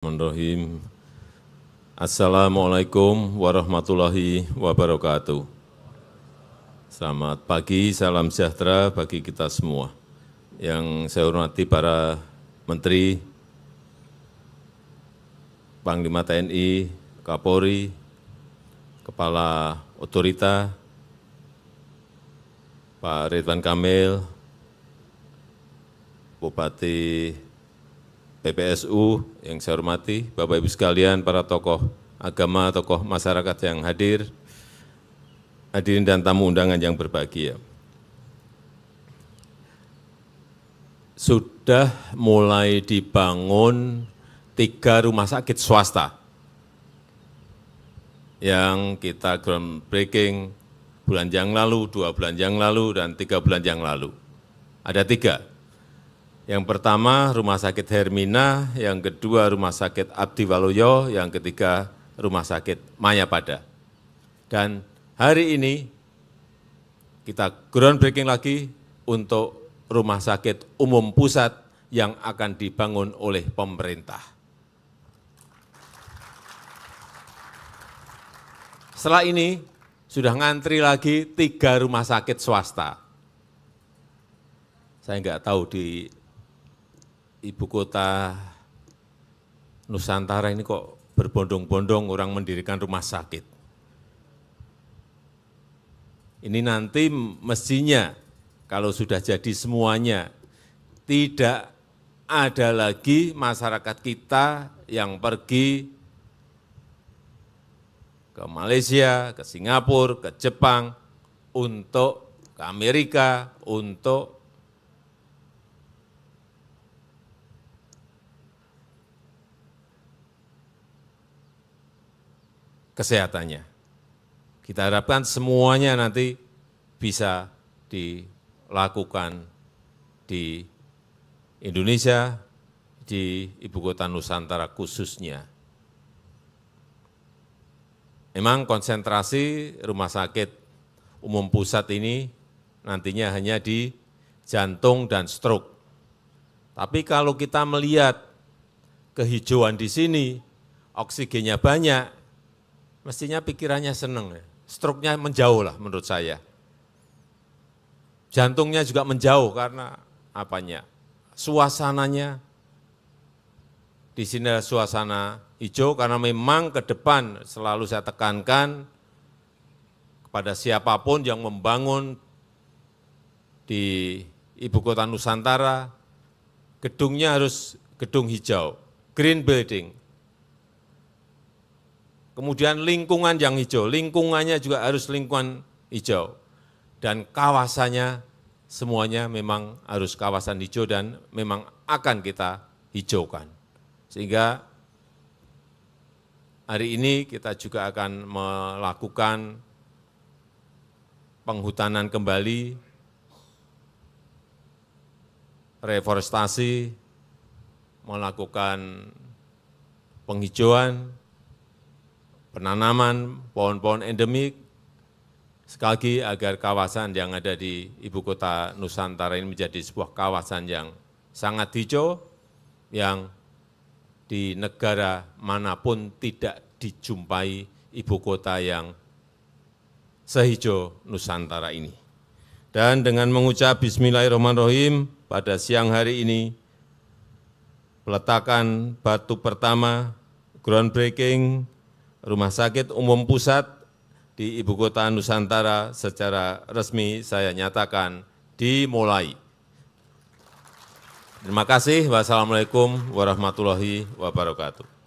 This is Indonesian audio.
Bismillahirrahmanirrahim. Assalamualaikum warahmatullahi wabarakatuh. Selamat pagi, salam sejahtera bagi kita semua. Yang saya hormati para menteri, Panglima TNI, Kapolri, Kepala Otorita, Pak Ridwan Kamil, Bupati PPSU yang saya hormati, Bapak-Ibu sekalian, para tokoh agama, tokoh masyarakat yang hadir, hadirin dan tamu undangan yang berbahagia. Sudah mulai dibangun tiga rumah sakit swasta yang kita groundbreaking bulan yang lalu, dua bulan yang lalu, dan tiga bulan yang lalu. Ada tiga, yang pertama Rumah Sakit Hermina, yang kedua Rumah Sakit Abdi Waluyo, yang ketiga Rumah Sakit Mayapada. Dan hari ini kita groundbreaking lagi untuk Rumah Sakit Umum Pusat yang akan dibangun oleh pemerintah. Setelah ini, sudah ngantri lagi tiga rumah sakit swasta. Saya enggak tahu di ibu kota Nusantara ini kok berbondong-bondong orang mendirikan rumah sakit. Ini nanti mestinya kalau sudah jadi semuanya, tidak ada lagi masyarakat kita yang pergi ke Malaysia, ke Singapura, ke Jepang, untuk ke Amerika, untuk kesehatannya. Kita harapkan semuanya nanti bisa dilakukan di Indonesia, di ibu kota Nusantara khususnya. Memang konsentrasi rumah sakit umum pusat ini nantinya hanya di jantung dan stroke. Tapi kalau kita melihat kehijauan di sini, oksigennya banyak, mestinya pikirannya seneng. Ya. Struknya menjauh lah menurut saya. Jantungnya juga menjauh karena apanya, suasananya. Di sini ada suasana hijau karena memang ke depan selalu saya tekankan kepada siapapun yang membangun di ibu kota Nusantara, gedungnya harus gedung hijau, green building, Kemudian lingkungan yang hijau, lingkungannya juga harus lingkungan hijau. Dan kawasannya semuanya memang harus kawasan hijau dan memang akan kita hijaukan. Sehingga hari ini kita juga akan melakukan penghutanan kembali, reforestasi, melakukan penghijauan, penanaman pohon-pohon endemik, sekali lagi agar kawasan yang ada di Ibu Kota Nusantara ini menjadi sebuah kawasan yang sangat hijau, yang di negara manapun tidak dijumpai ibu kota yang sehijau Nusantara ini. Dan dengan mengucap Bismillahirrahmanirrahim, pada siang hari ini, peletakan batu pertama, groundbreaking, Rumah Sakit Umum Pusat di Ibu Kota Nusantara secara resmi saya nyatakan dimulai. Terima kasih. Wassalamualaikum warahmatullahi wabarakatuh.